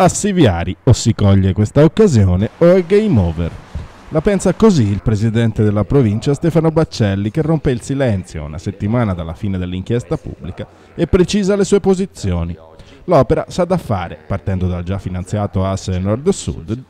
A Siviari o si coglie questa occasione o è game over. La pensa così il presidente della provincia Stefano Baccelli che rompe il silenzio una settimana dalla fine dell'inchiesta pubblica e precisa le sue posizioni. L'opera sa da fare, partendo dal già finanziato asse nord-sud,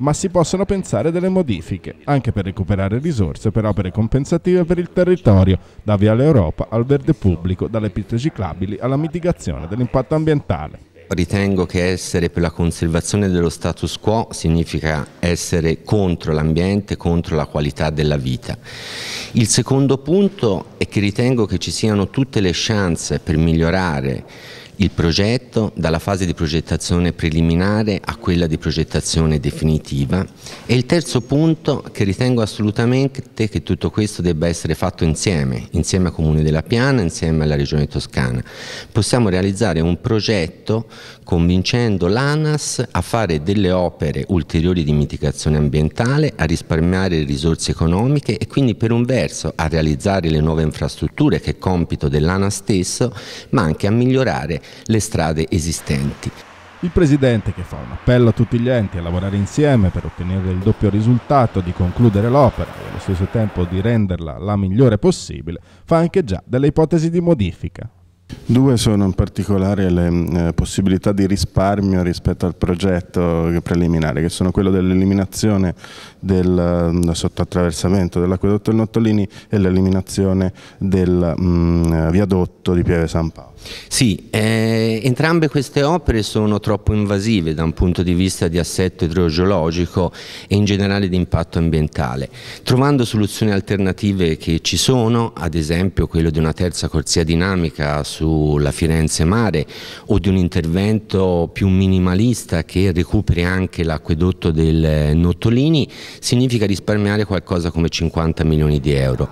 ma si possono pensare delle modifiche, anche per recuperare risorse per opere compensative per il territorio, da Via l'Europa al verde pubblico, dalle piste ciclabili alla mitigazione dell'impatto ambientale ritengo che essere per la conservazione dello status quo significa essere contro l'ambiente, contro la qualità della vita. Il secondo punto è che ritengo che ci siano tutte le chance per migliorare il progetto dalla fase di progettazione preliminare a quella di progettazione definitiva e il terzo punto che ritengo assolutamente che tutto questo debba essere fatto insieme, insieme al Comune della Piana, insieme alla Regione Toscana. Possiamo realizzare un progetto convincendo l'ANAS a fare delle opere ulteriori di mitigazione ambientale, a risparmiare risorse economiche e quindi per un verso a realizzare le nuove infrastrutture che è compito dell'ANAS stesso, ma anche a migliorare le strade esistenti. Il presidente, che fa un appello a tutti gli enti a lavorare insieme per ottenere il doppio risultato di concludere l'opera e allo stesso tempo di renderla la migliore possibile, fa anche già delle ipotesi di modifica. Due sono in particolare le eh, possibilità di risparmio rispetto al progetto preliminare, che sono quello dell'eliminazione del uh, sottoattraversamento dell'acquedotto del Nottolini e l'eliminazione del um, viadotto di Pieve San Paolo. Sì, eh, entrambe queste opere sono troppo invasive da un punto di vista di assetto idrogeologico e in generale di impatto ambientale, trovando soluzioni alternative che ci sono, ad esempio quello di una terza corsia dinamica sulla Firenze Mare o di un intervento più minimalista che recuperi anche l'acquedotto del eh, Nottolini, significa risparmiare qualcosa come 50 milioni di euro.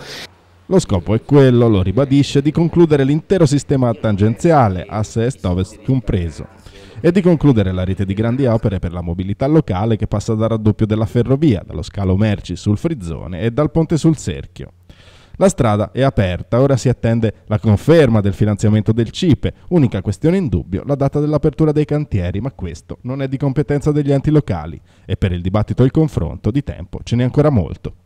Lo scopo è quello, lo ribadisce, di concludere l'intero sistema tangenziale, asse est-ovest compreso, e di concludere la rete di grandi opere per la mobilità locale che passa dal raddoppio della ferrovia, dallo scalo merci sul Frizzone e dal ponte sul Cerchio. La strada è aperta, ora si attende la conferma del finanziamento del CIPE, unica questione in dubbio la data dell'apertura dei cantieri, ma questo non è di competenza degli enti locali e per il dibattito e il confronto di tempo ce n'è ancora molto.